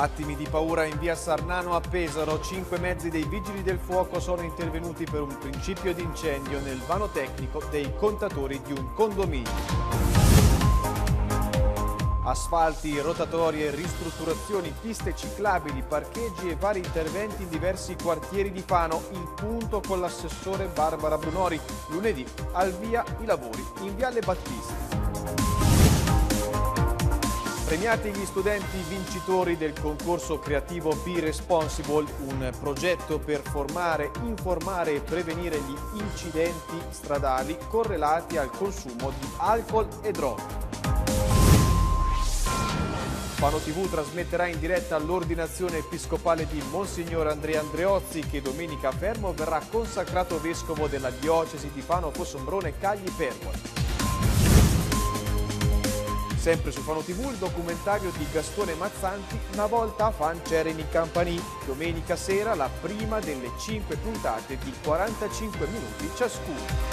Attimi di paura in via Sarnano a Pesaro, cinque mezzi dei vigili del fuoco sono intervenuti per un principio di incendio nel vano tecnico dei contatori di un condominio. Asfalti, rotatorie, ristrutturazioni, piste ciclabili, parcheggi e vari interventi in diversi quartieri di Fano. Il punto con l'assessore Barbara Brunori. Lunedì al via i lavori in Viale Battisti. Premiati gli studenti vincitori del concorso creativo Be Responsible, un progetto per formare, informare e prevenire gli incidenti stradali correlati al consumo di alcol e droghe. Fano TV trasmetterà in diretta l'ordinazione episcopale di Monsignor Andrea Andreozzi che domenica a Fermo verrà consacrato vescovo della diocesi di Fano Fossombrone Cagli Fermo. Sempre su Fano TV il documentario di Gastone Mazzanti, una volta a Fan c'era in Campanì. Domenica sera la prima delle 5 puntate di 45 minuti ciascuno.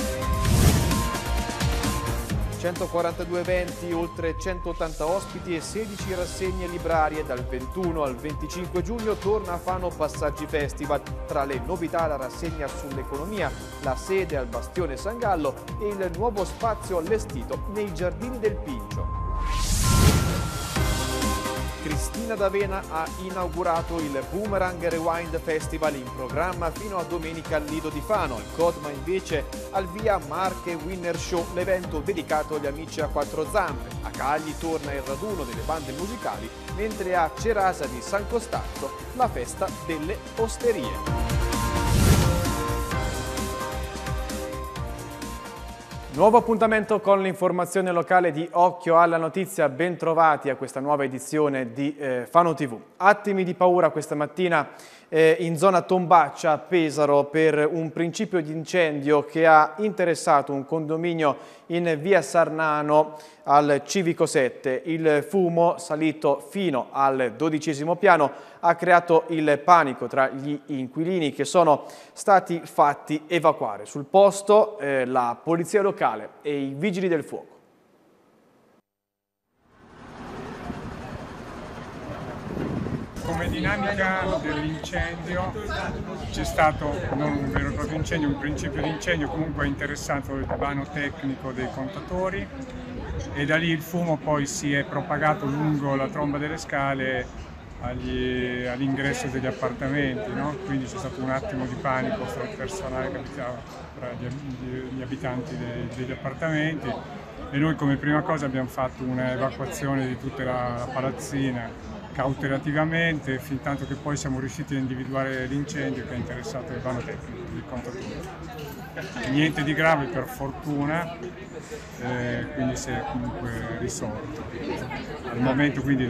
142 eventi, oltre 180 ospiti e 16 rassegne librarie. Dal 21 al 25 giugno torna a Fano Passaggi Festival. Tra le novità la rassegna sull'economia, la sede al Bastione San Gallo e il nuovo spazio allestito nei giardini del Pincio. Cristina D'Avena ha inaugurato il Boomerang Rewind Festival in programma fino a domenica al Lido di Fano. Il Codma invece al via Marche Winner Show, l'evento dedicato agli amici a quattro zampe. A Cagli torna il raduno delle bande musicali, mentre a Cerasa di San Costanzo la festa delle osterie. Nuovo appuntamento con l'informazione locale di Occhio alla Notizia, bentrovati a questa nuova edizione di eh, Fano TV. Attimi di paura questa mattina eh, in zona Tombaccia a Pesaro per un principio di incendio che ha interessato un condominio in via Sarnano al Civico 7. Il fumo, salito fino al dodicesimo piano, ha creato il panico tra gli inquilini che sono stati fatti evacuare. Sul posto eh, la polizia locale e i vigili del fuoco. come dinamica dell'incendio c'è stato non un vero e proprio incendio, un principio di incendio, comunque è interessato il vano tecnico dei contatori e da lì il fumo poi si è propagato lungo la tromba delle scale all'ingresso degli appartamenti, no? quindi c'è stato un attimo di panico tra il personale che abitava, fra gli, gli abitanti dei, degli appartamenti e noi come prima cosa abbiamo fatto un'evacuazione di tutta la palazzina cautelativamente fin tanto che poi siamo riusciti a individuare l'incendio che ha interessato il vano tecnico di Contatore. Niente di grave per fortuna, eh, quindi si è comunque risolto. Al momento quindi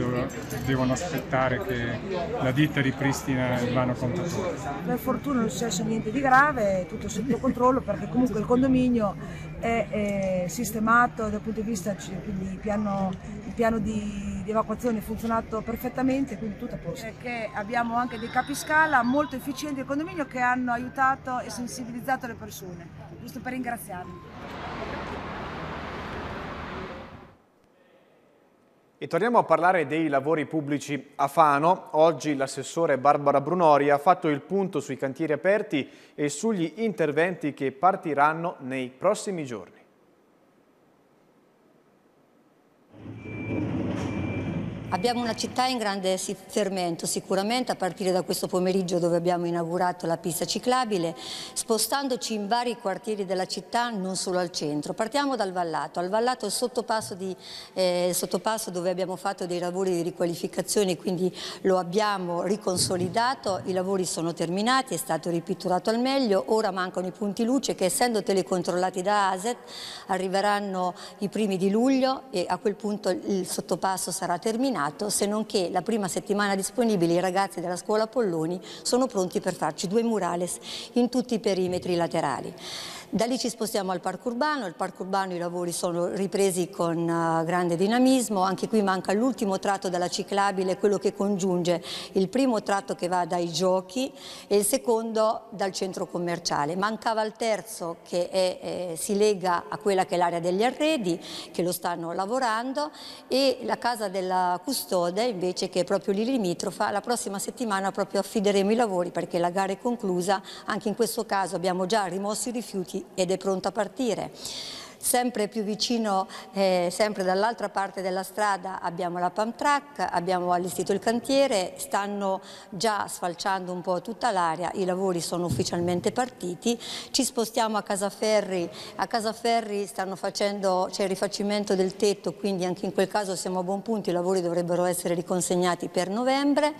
devono aspettare che la ditta ripristina il vano contatore. Per fortuna non è successo niente di grave, è tutto sotto controllo perché comunque il condominio è, è sistemato dal punto di vista, quindi il piano, il piano di, di, evacuazione è funzionato perfettamente, quindi tutto a posto. Perché abbiamo anche dei capiscala molto efficienti del condominio che hanno aiutato e sensibilizzato le persone, giusto per ringraziarli. E torniamo a parlare dei lavori pubblici a Fano. Oggi l'assessore Barbara Brunori ha fatto il punto sui cantieri aperti e sugli interventi che partiranno nei prossimi giorni. Abbiamo una città in grande fermento sicuramente a partire da questo pomeriggio dove abbiamo inaugurato la pista ciclabile spostandoci in vari quartieri della città non solo al centro. Partiamo dal Vallato, al Vallato è il sottopasso, di, eh, sottopasso dove abbiamo fatto dei lavori di riqualificazione quindi lo abbiamo riconsolidato, i lavori sono terminati, è stato ripitturato al meglio, ora mancano i punti luce che essendo telecontrollati da ASET arriveranno i primi di luglio e a quel punto il sottopasso sarà terminato Senato, se non che la prima settimana disponibile i ragazzi della scuola Polloni sono pronti per farci due murales in tutti i perimetri laterali. Da lì ci spostiamo al parco urbano, al parco urbano i lavori sono ripresi con eh, grande dinamismo, anche qui manca l'ultimo tratto dalla ciclabile, quello che congiunge il primo tratto che va dai giochi e il secondo dal centro commerciale. Mancava il terzo che è, eh, si lega a quella che è l'area degli arredi, che lo stanno lavorando e la casa della custode invece che è proprio lì limitrofa, la prossima settimana proprio affideremo i lavori perché la gara è conclusa, anche in questo caso abbiamo già rimosso i rifiuti ed è pronto a partire sempre più vicino, eh, sempre dall'altra parte della strada abbiamo la Pamtrack, abbiamo allestito il cantiere, stanno già sfalciando un po' tutta l'area, i lavori sono ufficialmente partiti, ci spostiamo a Casaferri, a Casaferri stanno facendo, c'è il rifacimento del tetto, quindi anche in quel caso siamo a buon punto, i lavori dovrebbero essere riconsegnati per novembre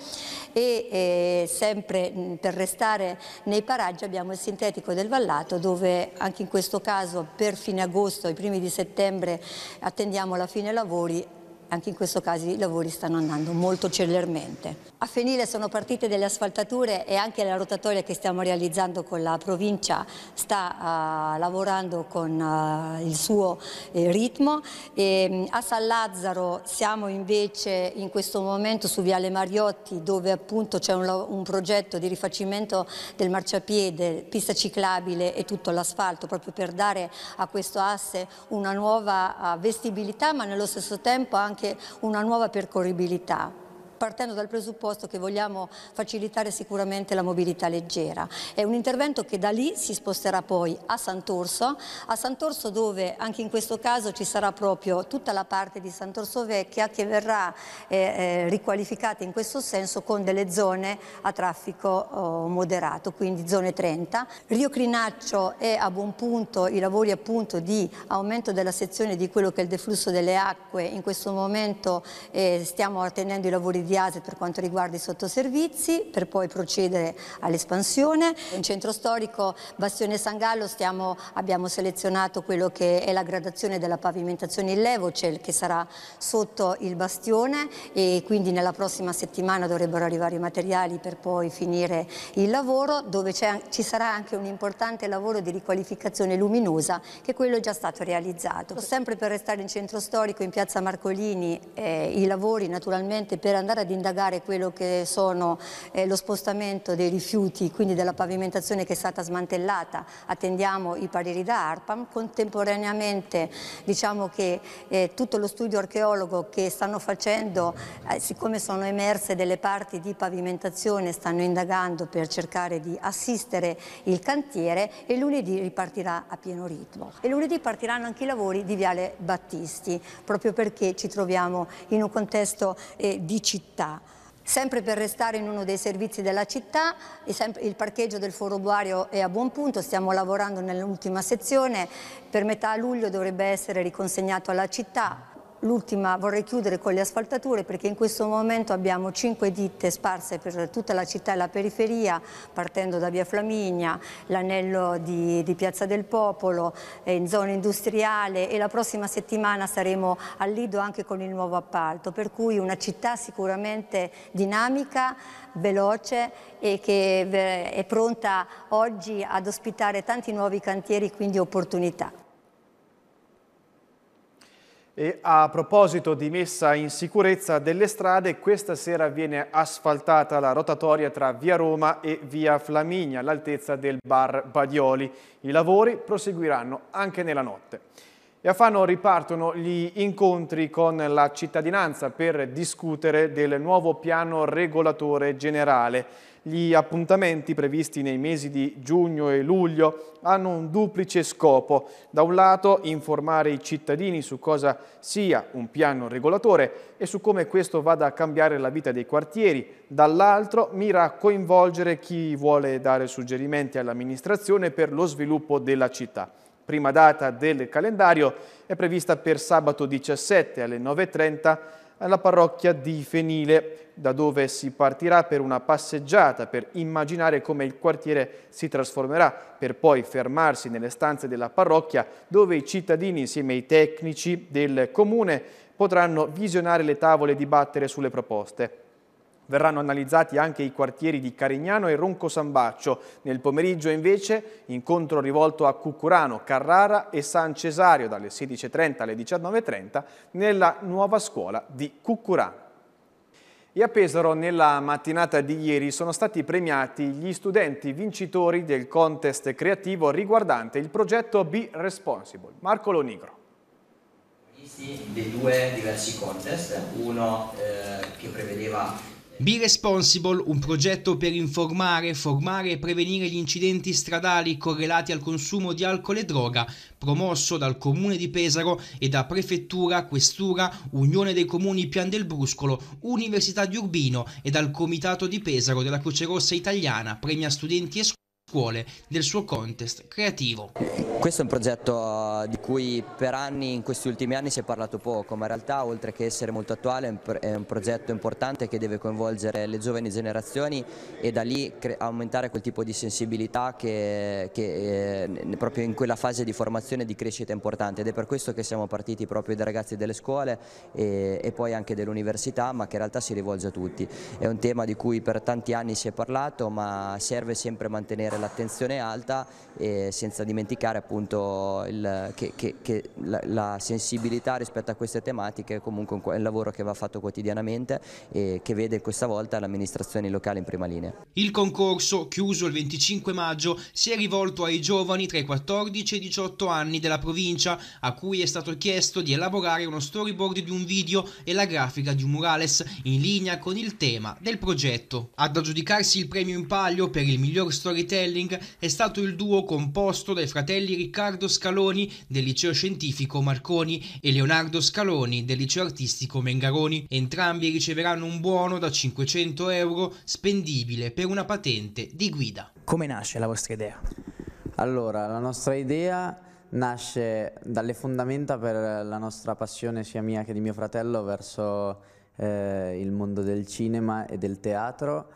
e eh, sempre mh, per restare nei paraggi abbiamo il sintetico del Vallato dove anche in questo caso per fine agosto agosto, i primi di settembre attendiamo la fine lavori anche in questo caso i lavori stanno andando molto celermente. A Fenile sono partite delle asfaltature e anche la rotatoria che stiamo realizzando con la provincia sta uh, lavorando con uh, il suo eh, ritmo. E, ehm, a San Lazzaro siamo invece in questo momento su Viale Mariotti dove appunto c'è un, un progetto di rifacimento del marciapiede, pista ciclabile e tutto l'asfalto proprio per dare a questo asse una nuova ah, vestibilità ma nello stesso tempo anche anche una nuova percorribilità partendo dal presupposto che vogliamo facilitare sicuramente la mobilità leggera. È un intervento che da lì si sposterà poi a Sant'Orso, a Sant'Orso dove anche in questo caso ci sarà proprio tutta la parte di Sant'Orso Vecchia che verrà eh, eh riqualificata in questo senso con delle zone a traffico oh, moderato, quindi zone 30. Rio Crinaccio è a buon punto i lavori appunto di aumento della sezione di quello che è il deflusso delle acque, in questo momento eh, stiamo attendendo i lavori di di ASE per quanto riguarda i sottoservizi per poi procedere all'espansione. In centro storico Bastione San Gallo stiamo, abbiamo selezionato quello che è la gradazione della pavimentazione in Levocel cioè che sarà sotto il bastione e quindi nella prossima settimana dovrebbero arrivare i materiali per poi finire il lavoro dove ci sarà anche un importante lavoro di riqualificazione luminosa che quello è già stato realizzato. Sempre per restare in centro storico in piazza Marcolini eh, i lavori naturalmente per andare iniziare ad indagare quello che sono eh, lo spostamento dei rifiuti, quindi della pavimentazione che è stata smantellata, attendiamo i pareri da ARPAM, contemporaneamente diciamo che eh, tutto lo studio archeologo che stanno facendo, eh, siccome sono emerse delle parti di pavimentazione, stanno indagando per cercare di assistere il cantiere e lunedì ripartirà a pieno ritmo. E lunedì partiranno anche i lavori di Viale Battisti, proprio perché ci troviamo in un contesto eh, di città città. Sempre per restare in uno dei servizi della città, il parcheggio del Foro Buario è a buon punto, stiamo lavorando nell'ultima sezione, per metà luglio dovrebbe essere riconsegnato alla città l'ultima vorrei chiudere con le asfaltature perché in questo momento abbiamo cinque ditte sparse per tutta la città e la periferia, partendo da Via Flaminia, l'anello di, di, Piazza del Popolo, eh, in zona industriale e la prossima settimana saremo al Lido anche con il nuovo appalto, per cui una città sicuramente dinamica, veloce e che eh, è pronta oggi ad ospitare tanti nuovi cantieri, quindi opportunità. E a proposito di messa in sicurezza delle strade, questa sera viene asfaltata la rotatoria tra Via Roma e Via Flaminia, all'altezza del bar Badioli. I lavori proseguiranno anche nella notte. E a Fano ripartono gli incontri con la cittadinanza per discutere del nuovo piano regolatore generale. Gli appuntamenti previsti nei mesi di giugno e luglio hanno un duplice scopo. Da un lato informare i cittadini su cosa sia un piano regolatore e su come questo vada a cambiare la vita dei quartieri, dall'altro mira a coinvolgere chi vuole dare suggerimenti all'amministrazione per lo sviluppo della città. Prima data del calendario è prevista per sabato 17 alle 9.30 alla parrocchia di Fenile, da dove si partirà per una passeggiata per immaginare come il quartiere si trasformerà, per poi fermarsi nelle stanze della parrocchia dove i cittadini insieme ai tecnici del comune potranno visionare le tavole e dibattere sulle proposte. Verranno analizzati anche i quartieri di Carignano e Ronco Sambaccio. Nel pomeriggio invece incontro rivolto a Cucurano, Carrara e San Cesario dalle 16.30 alle 19.30 nella nuova scuola di Cucurano. E a Pesaro nella mattinata di ieri sono stati premiati gli studenti vincitori del contest creativo riguardante il progetto Be Responsible. Marco Lonigro. Dei due diversi contest, uno eh, che prevedeva Be Responsible, un progetto per informare, formare e prevenire gli incidenti stradali correlati al consumo di alcol e droga, promosso dal Comune di Pesaro e da Prefettura, Questura, Unione dei Comuni Pian del Bruscolo, Università di Urbino e dal Comitato di Pesaro della Croce Rossa Italiana, premia studenti e scuole del suo contest creativo. Questo è un progetto eh, di cui per anni, in questi ultimi anni si è parlato poco, ma in realtà oltre che essere molto attuale è un progetto importante che deve coinvolgere le giovani generazioni e da lì aumentare quel tipo di sensibilità che, che eh, proprio in quella fase di formazione e di crescita è importante ed è per questo che siamo partiti proprio dai ragazzi delle scuole e, e poi anche dell'università, ma che in realtà si rivolge a tutti. È un tema di cui per tanti anni si è parlato, ma serve sempre mantenere l'attenzione alta e senza dimenticare appunto il, che, che, che la, la, sensibilità rispetto a queste tematiche comunque è un lavoro che va fatto quotidianamente e che vede questa volta l'amministrazione locale in prima linea. Il concorso, chiuso il 25 maggio, si è rivolto ai giovani tra i 14 e i 18 anni della provincia, a cui è stato chiesto di elaborare uno storyboard di un video e la grafica di un murales in linea con il tema del progetto. Ad aggiudicarsi il premio in palio per il miglior storytelling è stato il duo composto dai fratelli Riccardo Scaloni del liceo scientifico Marconi e Leonardo Scaloni del liceo artistico Mengaroni. Entrambi riceveranno un buono da 500 euro spendibile per una patente di guida. Come nasce la vostra idea? Allora, la nostra idea nasce dalle fondamenta per la nostra passione sia mia che di mio fratello verso eh, il mondo del cinema e del teatro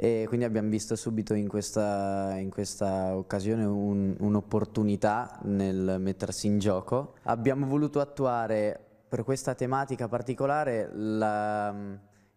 e quindi abbiamo visto subito in questa, in questa occasione un, un'opportunità nel mettersi in gioco. Abbiamo voluto attuare per questa tematica particolare la,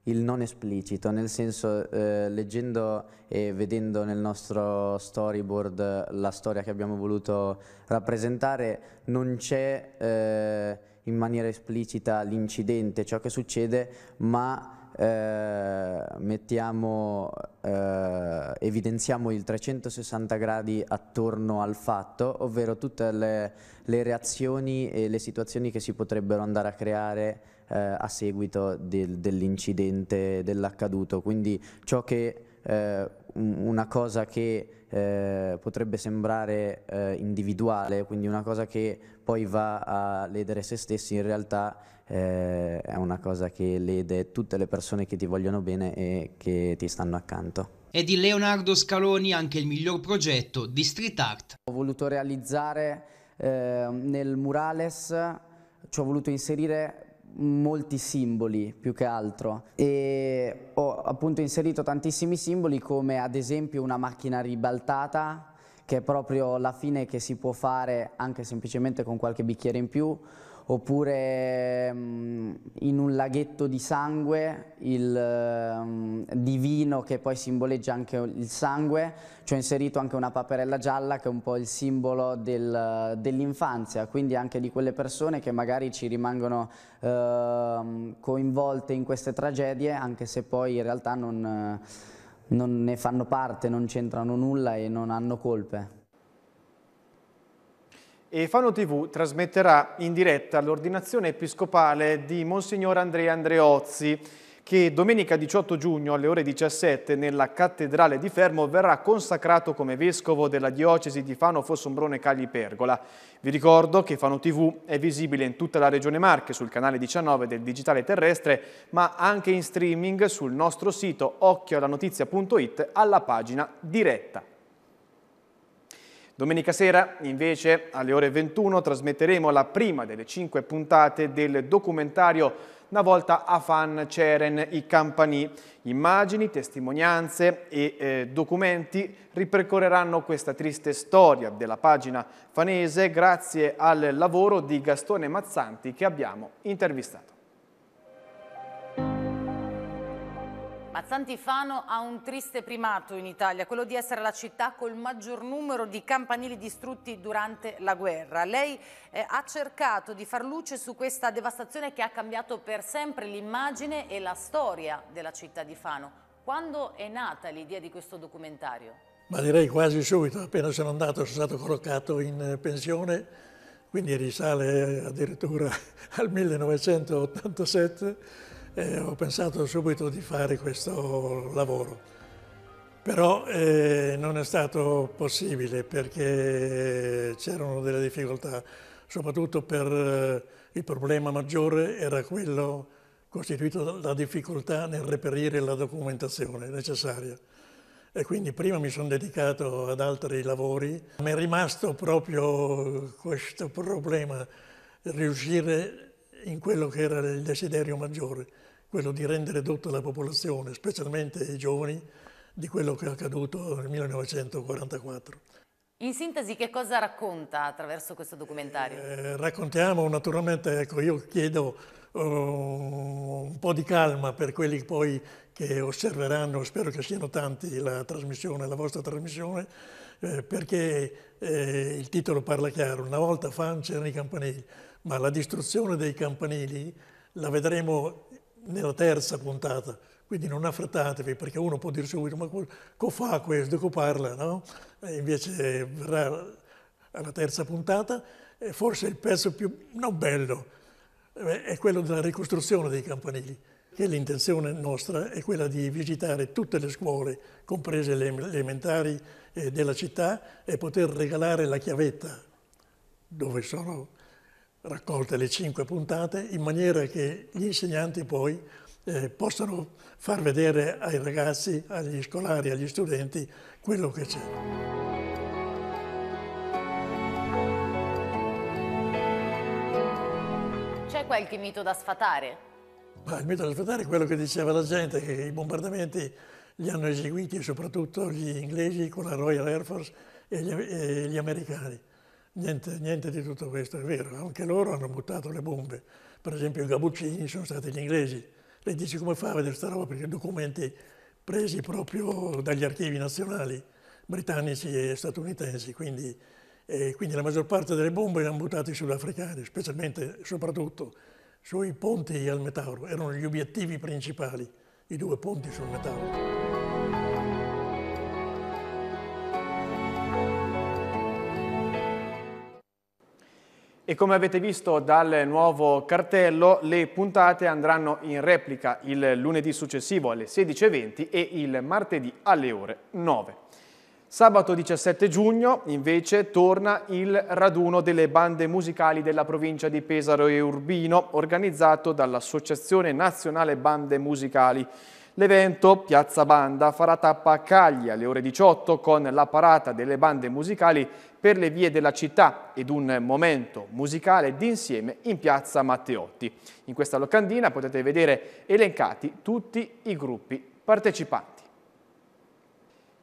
il non esplicito, nel senso eh, leggendo e vedendo nel nostro storyboard la storia che abbiamo voluto rappresentare non c'è eh, in maniera esplicita l'incidente, ciò che succede, ma eh, mettiamo, eh, evidenziamo il 360 gradi attorno al fatto, ovvero tutte le, le, reazioni e le situazioni che si potrebbero andare a creare eh, a seguito del, dell'incidente, dell'accaduto, quindi ciò che eh, una cosa che eh, potrebbe sembrare eh, individuale, quindi una cosa che poi va a ledere se stessi, in realtà eh, è una cosa che lede tutte le persone che ti vogliono bene e che ti stanno accanto. E di Leonardo Scaloni anche il miglior progetto di street art. Ho voluto realizzare eh, nel murales, ci ho voluto inserire molti simboli più che altro e ho appunto inserito tantissimi simboli come ad esempio una macchina ribaltata che è proprio la fine che si può fare anche semplicemente con qualche bicchiere in più oppure mh, mm, in un laghetto di sangue, il mh, mm, divino che poi simboleggia anche il sangue, ci ho inserito anche una paperella gialla che è un po' il simbolo del, dell'infanzia, quindi anche di quelle persone che magari ci rimangono eh, coinvolte in queste tragedie, anche se poi in realtà non, non ne fanno parte, non c'entrano nulla e non hanno colpe e Fano TV trasmetterà in diretta l'ordinazione episcopale di Monsignor Andrea Andreozzi che domenica 18 giugno alle ore 17 nella Cattedrale di Fermo verrà consacrato come vescovo della diocesi di Fano Fossombrone Cagli Pergola. Vi ricordo che Fano TV è visibile in tutta la regione Marche sul canale 19 del digitale terrestre, ma anche in streaming sul nostro sito occhioalanotizia.it alla pagina diretta. Domenica sera, invece, alle ore 21, trasmetteremo la prima delle cinque puntate del documentario Una volta a Fan Ceren i Campanì. Immagini, testimonianze e eh, documenti ripercorreranno questa triste storia della pagina fanese grazie al lavoro di Gastone Mazzanti che abbiamo intervistato. Ma Santifano ha un triste primato in Italia, quello di essere la città col maggior numero di campanili distrutti durante la guerra. Lei eh, ha cercato di far luce su questa devastazione che ha cambiato per sempre l'immagine e la storia della città di Fano. Quando è nata l'idea di questo documentario? Ma direi quasi subito, appena sono andato sono stato collocato in eh, pensione, quindi risale addirittura al 1987 eh, ho pensato subito di fare questo lavoro. Però eh, non è stato possibile perché c'erano delle difficoltà, soprattutto per eh, il problema maggiore era quello costituito dalla difficoltà nel reperire la documentazione necessaria. E quindi prima mi sono dedicato ad altri lavori, mi è rimasto proprio questo problema, riuscire in quello che era il desiderio maggiore, quello di rendere dotta la popolazione, specialmente i giovani, di quello che è accaduto nel 1944. In sintesi, che cosa racconta attraverso questo documentario? Eh, raccontiamo naturalmente, ecco, io chiedo uh, un po' di calma per quelli poi che osserveranno, spero che siano tanti, la trasmissione, la vostra trasmissione, eh, perché eh, il titolo parla chiaro, una volta fan c'erano i campanelli, ma la distruzione dei campanili la vedremo nella terza puntata, quindi non affrettatevi perché uno può dire subito ma co fa questo, co parla, no? E invece verrà alla terza puntata e forse il pezzo più, non bello, eh, è quello della ricostruzione dei campanili, che l'intenzione nostra è quella di visitare tutte le scuole, comprese le elementari eh, della città, e poter regalare la chiavetta dove sono raccolte le cinque puntate, in maniera che gli insegnanti poi eh, possano far vedere ai ragazzi, agli scolari, agli studenti quello che c'è. C'è qualche mito da sfatare? Ma il mito da sfatare è quello che diceva la gente, che i bombardamenti li hanno eseguiti soprattutto gli inglesi con la Royal Air Force e gli, e gli americani. Niente, niente, di tutto questo è vero, anche loro hanno buttato le bombe. Per esempio i Gabuccini sono stati gli inglesi. Lei dice come fa a vedere questa roba? Perché documenti presi proprio dagli archivi nazionali britannici e statunitensi, quindi, eh, quindi la maggior parte delle bombe le hanno buttate sugli africani, specialmente, soprattutto, sui ponti al Metauro. Erano gli obiettivi principali, i due ponti sul Metauro. e come avete visto dal nuovo cartello le puntate andranno in replica il lunedì successivo alle 16.20 e il martedì alle ore 9. Sabato 17 giugno invece torna il raduno delle bande musicali della provincia di Pesaro e Urbino organizzato dall'Associazione Nazionale Bande Musicali. L'evento Piazza Banda farà tappa a Cagli alle ore 18 con la parata delle bande musicali per le vie della città ed un momento musicale d'insieme in Piazza Matteotti. In questa locandina potete vedere elencati tutti i gruppi partecipanti.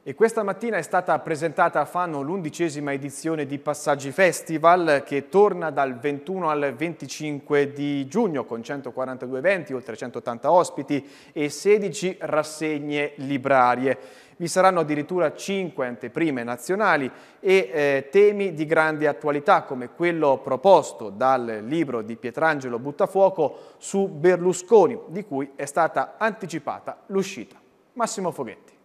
E questa mattina è stata presentata a Fano l'undicesima edizione di Passaggi Festival che torna dal 21 al 25 di giugno con 142 eventi, oltre 180 ospiti e 16 rassegne librarie. Vi saranno addirittura 5 anteprime nazionali e eh, temi di grande attualità come quello proposto dal libro di Pietrangelo Buttafuoco su Berlusconi di cui è stata anticipata l'uscita. Massimo Foghetti.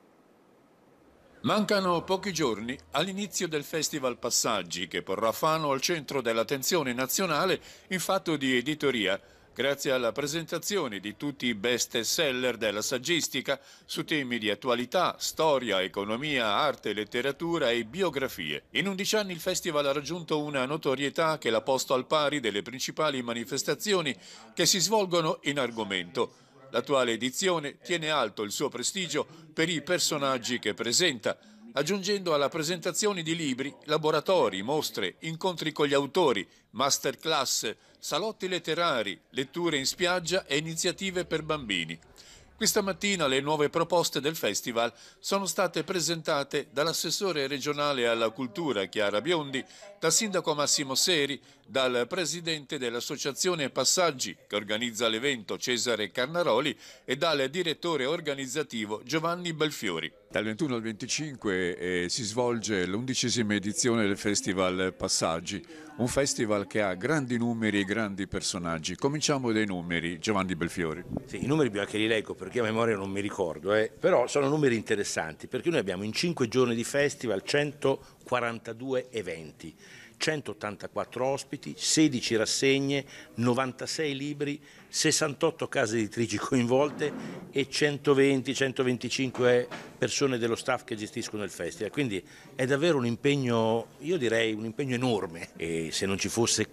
Mancano pochi giorni all'inizio del Festival Passaggi che porrà Fano al centro dell'attenzione nazionale in fatto di editoria grazie alla presentazione di tutti i best seller della saggistica su temi di attualità, storia, economia, arte, letteratura e biografie. In 11 anni il festival ha raggiunto una notorietà che l'ha posto al pari delle principali manifestazioni che si svolgono in argomento L'attuale edizione tiene alto il suo prestigio per i personaggi che presenta, aggiungendo alla presentazione di libri, laboratori, mostre, incontri con gli autori, masterclass, salotti letterari, letture in spiaggia e iniziative per bambini. Questa mattina le nuove proposte del festival sono state presentate dall'assessore regionale alla cultura Chiara Biondi dal sindaco Massimo Seri, dal presidente dell'associazione Passaggi che organizza l'evento Cesare Carnaroli e dal direttore organizzativo Giovanni Belfiori. Dal 21 al 25 eh, si svolge l'undicesima edizione del Festival Passaggi, un festival che ha grandi numeri e grandi personaggi. Cominciamo dai numeri, Giovanni Belfiori. Sì, i numeri bisogna che li leggo perché a memoria non mi ricordo, eh. però sono numeri interessanti perché noi abbiamo in cinque giorni di festival 100 42 eventi, 184 ospiti, 16 rassegne, 96 libri, 68 case editrici coinvolte e 120-125 persone dello staff che gestiscono il festival. Quindi è davvero un impegno, io direi un impegno enorme e se non ci fosse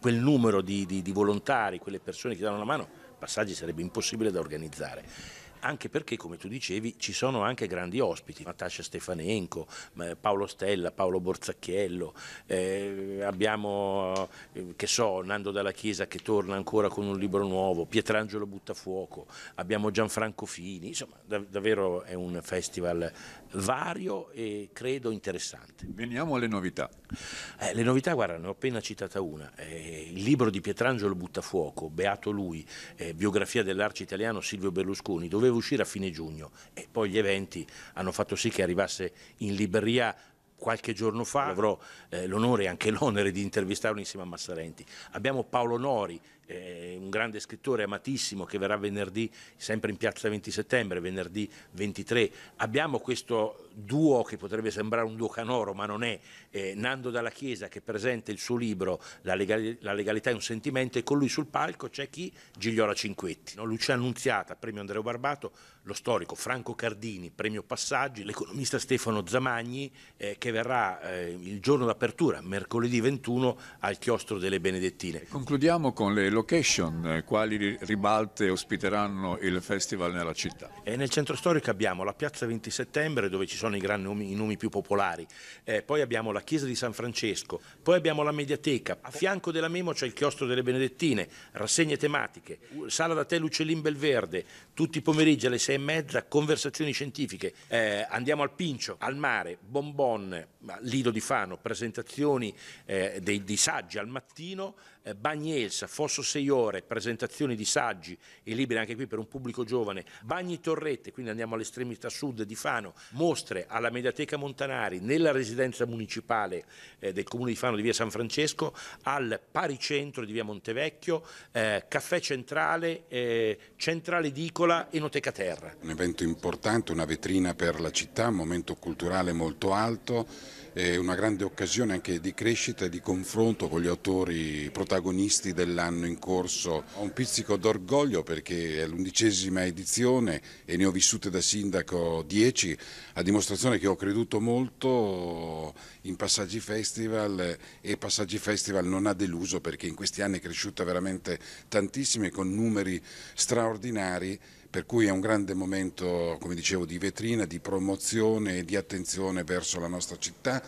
quel numero di, di, di volontari, quelle persone che danno la mano, passaggi sarebbe impossibile da organizzare anche perché, come tu dicevi, ci sono anche grandi ospiti, Natascia Stefanenko, eh, Paolo Stella, Paolo Borzacchiello, eh, abbiamo, eh, che so, Nando Dalla Chiesa che torna ancora con un libro nuovo, Pietrangelo Buttafuoco, abbiamo Gianfranco Fini, insomma dav davvero è un festival vario e credo interessante. Veniamo alle novità. Eh, le novità, guarda, ne ho appena citata una. Eh, il libro di Pietrangelo Buttafuoco, Beato lui, eh, biografia dell'arci italiano Silvio Berlusconi, doveva uscire a fine giugno e poi gli eventi hanno fatto sì che arrivasse in libreria qualche giorno fa avrò eh, l'onore e anche l'onere di intervistarlo insieme a Massarenti. Abbiamo Paolo Nori eh, un grande scrittore amatissimo che verrà venerdì sempre in piazza 20 settembre, venerdì 23. Abbiamo questo duo che potrebbe sembrare un duo canoro ma non è, eh, Nando Dalla Chiesa che presenta il suo libro La, legali La, legalità è un sentimento e con lui sul palco c'è chi? Gigliola Cinquetti, no? Lucia Annunziata, premio Andrea Barbato, lo storico Franco Cardini, premio Passaggi, l'economista Stefano Zamagni eh, che verrà eh, il giorno d'apertura, mercoledì 21 al chiostro delle Benedettine. Concludiamo con le loro location, eh, quali ribalte ospiteranno il festival nella città? E eh, nel centro storico abbiamo la piazza 20 settembre dove ci sono i, gran nomi, i nomi più popolari, eh, poi abbiamo la chiesa di San Francesco, poi abbiamo la mediateca, a fianco della Memo c'è il chiostro delle Benedettine, rassegne tematiche, sala da te Lucellin Belverde, tutti i pomeriggi alle sei e mezza, conversazioni scientifiche, eh, andiamo al Pincio, al mare, Bonbon, Lido di Fano, presentazioni eh, dei, dei saggi al mattino, eh, Elsa, Fosso 6 ore, presentazioni di saggi e libri anche qui per un pubblico giovane, Bagni Torrette, quindi andiamo all'estremità sud di Fano, mostre alla Mediateca Montanari, nella residenza municipale eh, del comune di Fano di via San Francesco, al Paricentro di via Montevecchio, eh, Caffè Centrale, eh, Centrale Edicola, Noteca Terra. Un evento importante, una vetrina per la città, un momento culturale molto alto eh, una grande occasione anche di crescita e di confronto con gli autori protagonisti dell'anno in corso. Ho un pizzico d'orgoglio perché è l'undicesima edizione e ne ho vissute da sindaco dieci, a dimostrazione che ho creduto molto in Passaggi Festival e Passaggi Festival non ha deluso perché in questi anni è cresciuta veramente tantissimo e con numeri straordinari per cui è un grande momento, come dicevo, di vetrina, di promozione e di attenzione verso la nostra città.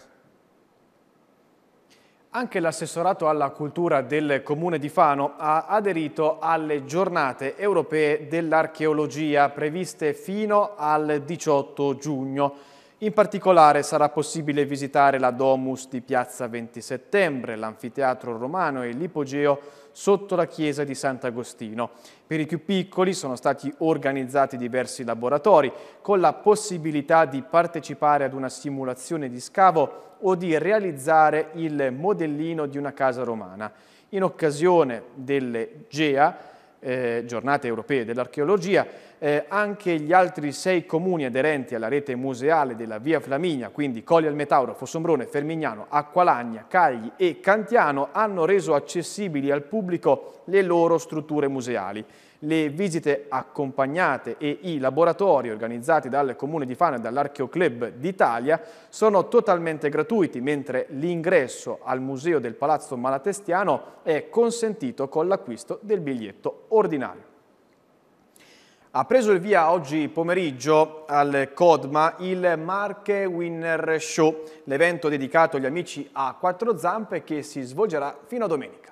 Anche l'assessorato alla cultura del comune di Fano ha aderito alle giornate europee dell'archeologia previste fino al 18 giugno. In particolare sarà possibile visitare la Domus di Piazza 20 Settembre, l'anfiteatro romano e l'ipogeo sotto la chiesa di Sant'Agostino. Per i più piccoli sono stati organizzati diversi laboratori con la possibilità di partecipare ad una simulazione di scavo o di realizzare il modellino di una casa romana. In occasione delle GEA eh, giornate europee dell'archeologia, eh, anche gli altri sei comuni aderenti alla rete museale della Via Flaminia, quindi Colli al Metauro, Fossombrone, Fermignano, Acqualagna, Cagli e Cantiano, hanno reso accessibili al pubblico le loro strutture museali le visite accompagnate e i laboratori organizzati dal Comune di Fano e dall'Archeo Club d'Italia sono totalmente gratuiti, mentre l'ingresso al Museo del Palazzo Malatestiano è consentito con l'acquisto del biglietto ordinario. Ha preso il via oggi pomeriggio al Codma il Marche Winner Show, l'evento dedicato agli amici a quattro zampe che si svolgerà fino a domenica.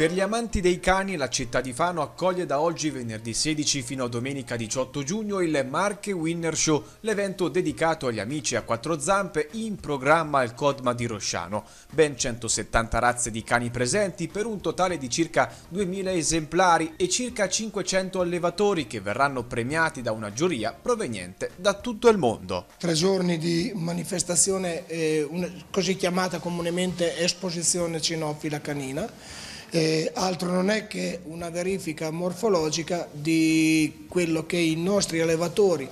Per gli amanti dei cani, la città di Fano accoglie da oggi venerdì 16 fino a domenica 18 giugno il Marche Winner Show, l'evento dedicato agli amici a quattro zampe in programma al Codma di Rosciano. Ben 170 razze di cani presenti per un totale di circa 2000 esemplari e circa 500 allevatori che verranno premiati da una giuria proveniente da tutto il mondo. Tre giorni di manifestazione eh, così chiamata comunemente esposizione cinofila canina eh, altro non è che una verifica morfologica di quello che i nostri allevatori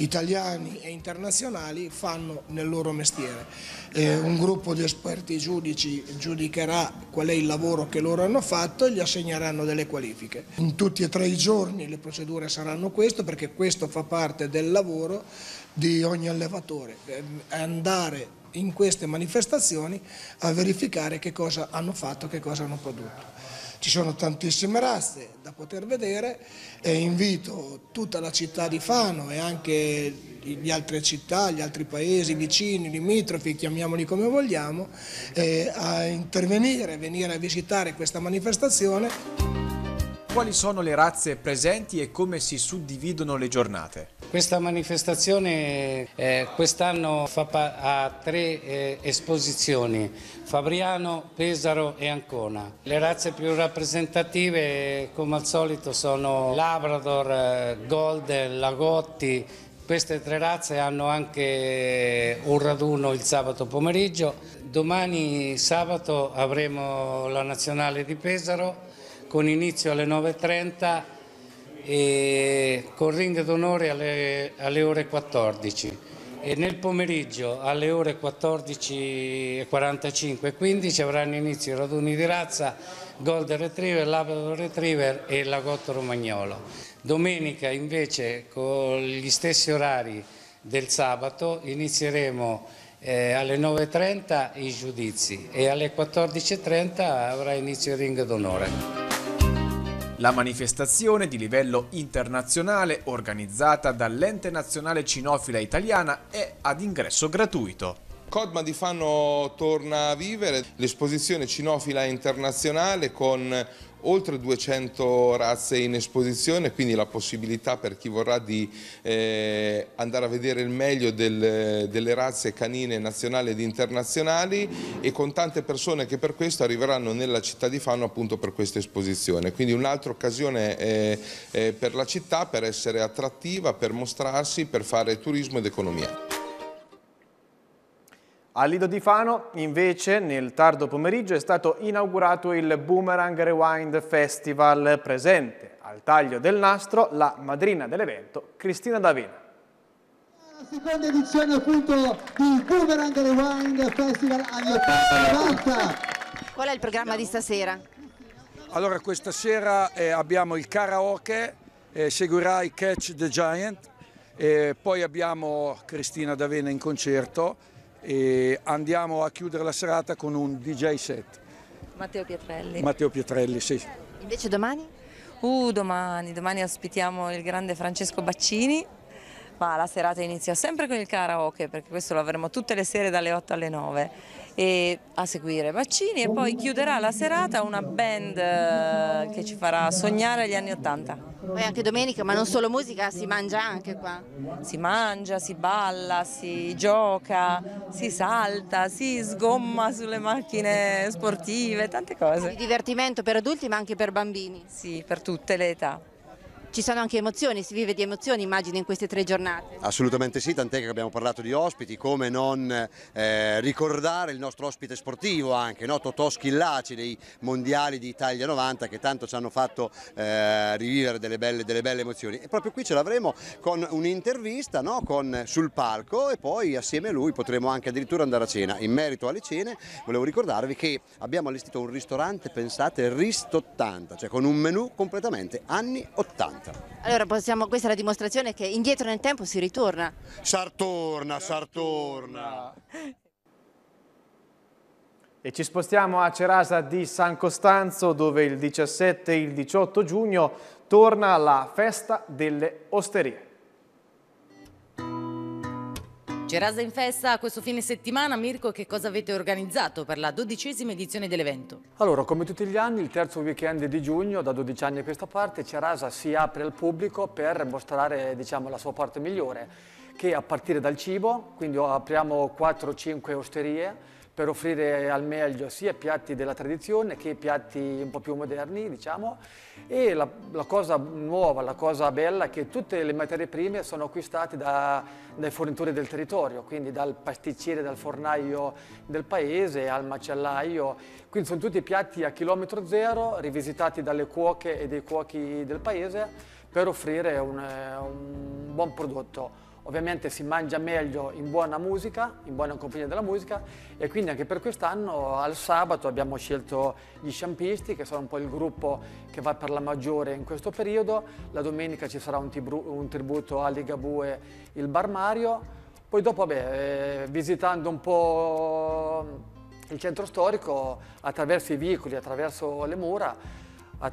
italiani e internazionali fanno nel loro mestiere. Eh, un gruppo di esperti giudici giudicherà qual è il lavoro che loro hanno fatto e gli assegneranno delle qualifiche. In tutti e tre i giorni le procedure saranno queste perché questo fa parte del lavoro di ogni allevatore, ehm, andare in queste manifestazioni a verificare che cosa hanno fatto, che cosa hanno prodotto. Ci sono tantissime razze da poter vedere e invito tutta la città di Fano e anche le altre città, gli altri paesi vicini, limitrofi, chiamiamoli come vogliamo, eh, a intervenire, venire a visitare questa manifestazione. Quali sono le razze presenti e come si suddividono le giornate? Questa manifestazione eh, quest'anno ha tre eh, esposizioni, Fabriano, Pesaro e Ancona. Le razze più rappresentative come al solito sono Labrador, eh, Golden, Lagotti, queste tre razze hanno anche eh, un raduno il sabato pomeriggio. Domani sabato avremo la nazionale di Pesaro con inizio alle 9.30 e con ring d'onore alle, alle, ore 14 e nel pomeriggio alle ore 14.45 e 15 avranno inizio i raduni di razza Golden Retriever, Labrador Retriever e Lagotto Romagnolo. Domenica invece con gli stessi orari del sabato inizieremo eh, alle 9.30 i giudizi e alle 14.30 avrà inizio il ring d'onore. La manifestazione di livello internazionale organizzata dall'Ente Nazionale Cinofila Italiana è ad ingresso gratuito. Codma di Fano torna a vivere l'esposizione cinofila internazionale con oltre 200 razze in esposizione, quindi la possibilità per chi vorrà di eh, andare a vedere il meglio del, delle razze canine nazionali ed internazionali e con tante persone che per questo arriveranno nella città di Fano appunto per questa esposizione. Quindi un'altra occasione eh, eh, per la città per essere attrattiva, per mostrarsi, per fare turismo ed economia. A Lido di Fano, invece, nel tardo pomeriggio è stato inaugurato il Boomerang Rewind Festival, presente al taglio del nastro la madrina dell'evento, Cristina D'Avena. La seconda edizione appunto di Boomerang Rewind Festival anni 80 Qual è il programma di stasera? Allora, questa sera eh, abbiamo il karaoke, eh, seguirà i Catch the Giant, eh, poi abbiamo Cristina D'Avena in concerto, e andiamo a chiudere la serata con un DJ set. Matteo Pietrelli. Matteo Pietrelli, sì. Invece domani? Uh, domani, domani ospitiamo il grande Francesco Baccini, ma la serata inizia sempre con il karaoke perché questo lo avremo tutte le sere dalle 8 alle 9 e a seguire vaccini e poi chiuderà la serata una band eh, che ci farà sognare gli anni Ottanta. Poi anche domenica, ma non solo musica, si mangia anche qua? Si mangia, si balla, si gioca, si salta, si sgomma sulle macchine sportive, tante cose. Di divertimento per adulti ma anche per bambini? Sì, per tutte le età. Ci sono anche emozioni, si vive di emozioni immagino in queste tre giornate. Assolutamente sì, tant'è che abbiamo parlato di ospiti, come non eh, ricordare il nostro ospite sportivo anche, no? Totò Schillaci dei mondiali di Italia 90 che tanto ci hanno fatto eh, rivivere delle belle, delle belle, emozioni. E proprio qui ce l'avremo con un'intervista no? sul palco e poi assieme a lui potremo anche addirittura andare a cena. In merito alle cene volevo ricordarvi che abbiamo allestito un ristorante, pensate, Ristottanta, cioè con un menù completamente anni 80 vita. Allora possiamo, questa è la dimostrazione che indietro nel tempo si ritorna. Sartorna, Sartorna. E ci spostiamo a Cerasa di San Costanzo dove il 17 e il 18 giugno torna la festa delle osterie. Cerasa in festa, questo fine settimana, Mirko che cosa avete organizzato per la dodicesima edizione dell'evento? Allora, come tutti gli anni, il terzo weekend di giugno, da 12 anni a questa parte, Cerasa si apre al pubblico per mostrare diciamo, la sua parte migliore, che a partire dal cibo, quindi apriamo 4-5 osterie, per offrire al meglio sia piatti della tradizione che piatti un po' più moderni, diciamo. E la, la cosa nuova, la cosa bella è che tutte le materie prime sono acquistate da, dai fornitori del territorio, quindi dal pasticciere, dal fornaio del paese al macellaio. Quindi sono tutti piatti a chilometro zero, rivisitati dalle cuoche e dei cuochi del paese per offrire un, un buon prodotto Ovviamente si mangia meglio in buona musica, in buona compagnia della musica e quindi anche per quest'anno al sabato abbiamo scelto gli Sciampisti che sono un po' il gruppo che va per la maggiore in questo periodo. La domenica ci sarà un, un tributo a Ligabue il Bar Mario. Poi dopo, vabbè, eh, visitando un po' il centro storico, attraverso i vicoli, attraverso le mura,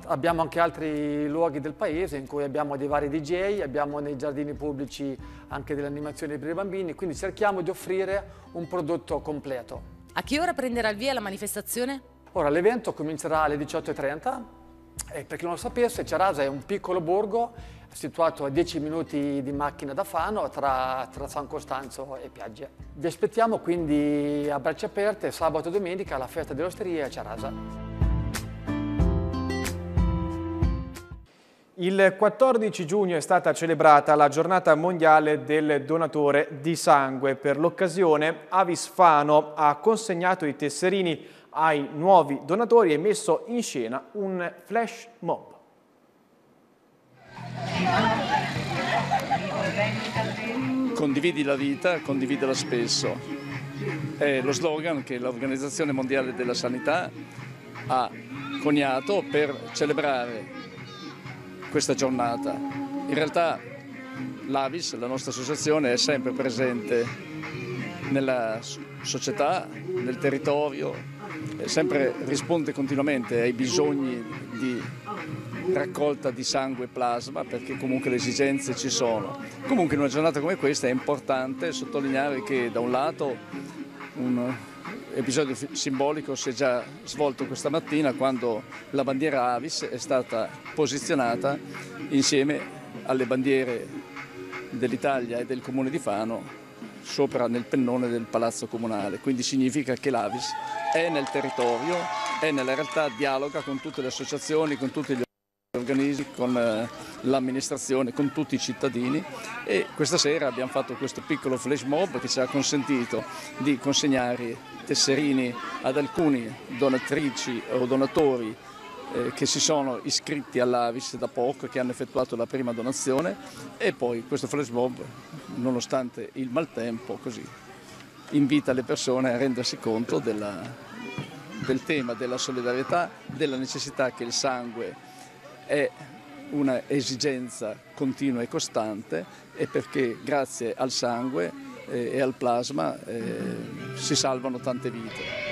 Abbiamo anche altri luoghi del paese in cui abbiamo dei vari DJ, abbiamo nei giardini pubblici anche delle animazioni per i bambini, quindi cerchiamo di offrire un prodotto completo. A che ora prenderà il via la manifestazione? Ora l'evento comincerà alle 18.30 e per chi non lo sapesse Cerasa è un piccolo borgo situato a 10 minuti di macchina da Fano tra, tra San Costanzo e Piaggia. Vi aspettiamo quindi a braccia aperte sabato e domenica alla festa dell'osteria a Cerasa. Il 14 giugno è stata celebrata la giornata mondiale del donatore di sangue. Per l'occasione Avis Fano ha consegnato i tesserini ai nuovi donatori e messo in scena un flash mob. Condividi la vita, condividila spesso. È lo slogan che l'Organizzazione Mondiale della Sanità ha coniato per celebrare questa giornata. In realtà l'Avis, la nostra associazione, è sempre presente nella società, nel territorio, sempre risponde continuamente ai bisogni di raccolta di sangue e plasma perché comunque le esigenze ci sono. Comunque in una giornata come questa è importante sottolineare che da un lato un episodio simbolico si è già svolto questa mattina quando la bandiera Avis è stata posizionata insieme alle bandiere dell'Italia e del comune di Fano sopra nel pennone del palazzo comunale, quindi significa che l'Avis è nel territorio, è nella realtà, dialoga con tutte le associazioni, con tutti gli organismi, con eh, l'amministrazione, con tutti i cittadini e questa sera abbiamo fatto questo piccolo flash mob che ci ha consentito di consegnare tesserini ad alcuni donatrici o donatori eh, che si sono iscritti all'Avis da poco, che hanno effettuato la prima donazione e poi questo flash mob, nonostante il maltempo, così, invita le persone a rendersi conto della, del tema della solidarietà, della necessità che il sangue è una esigenza continua e costante e perché grazie al sangue eh, e al plasma eh, si salvano tante vite.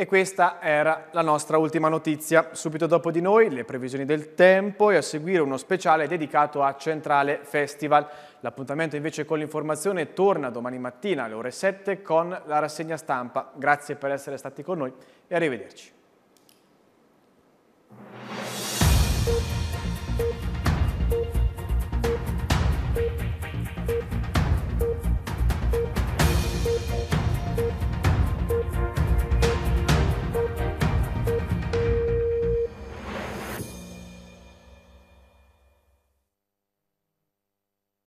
E questa era la nostra ultima notizia. Subito dopo di noi le previsioni del tempo e a seguire uno speciale dedicato a Centrale Festival. L'appuntamento invece con l'informazione torna domani mattina alle ore 7 con la rassegna stampa. Grazie per essere stati con noi e arrivederci.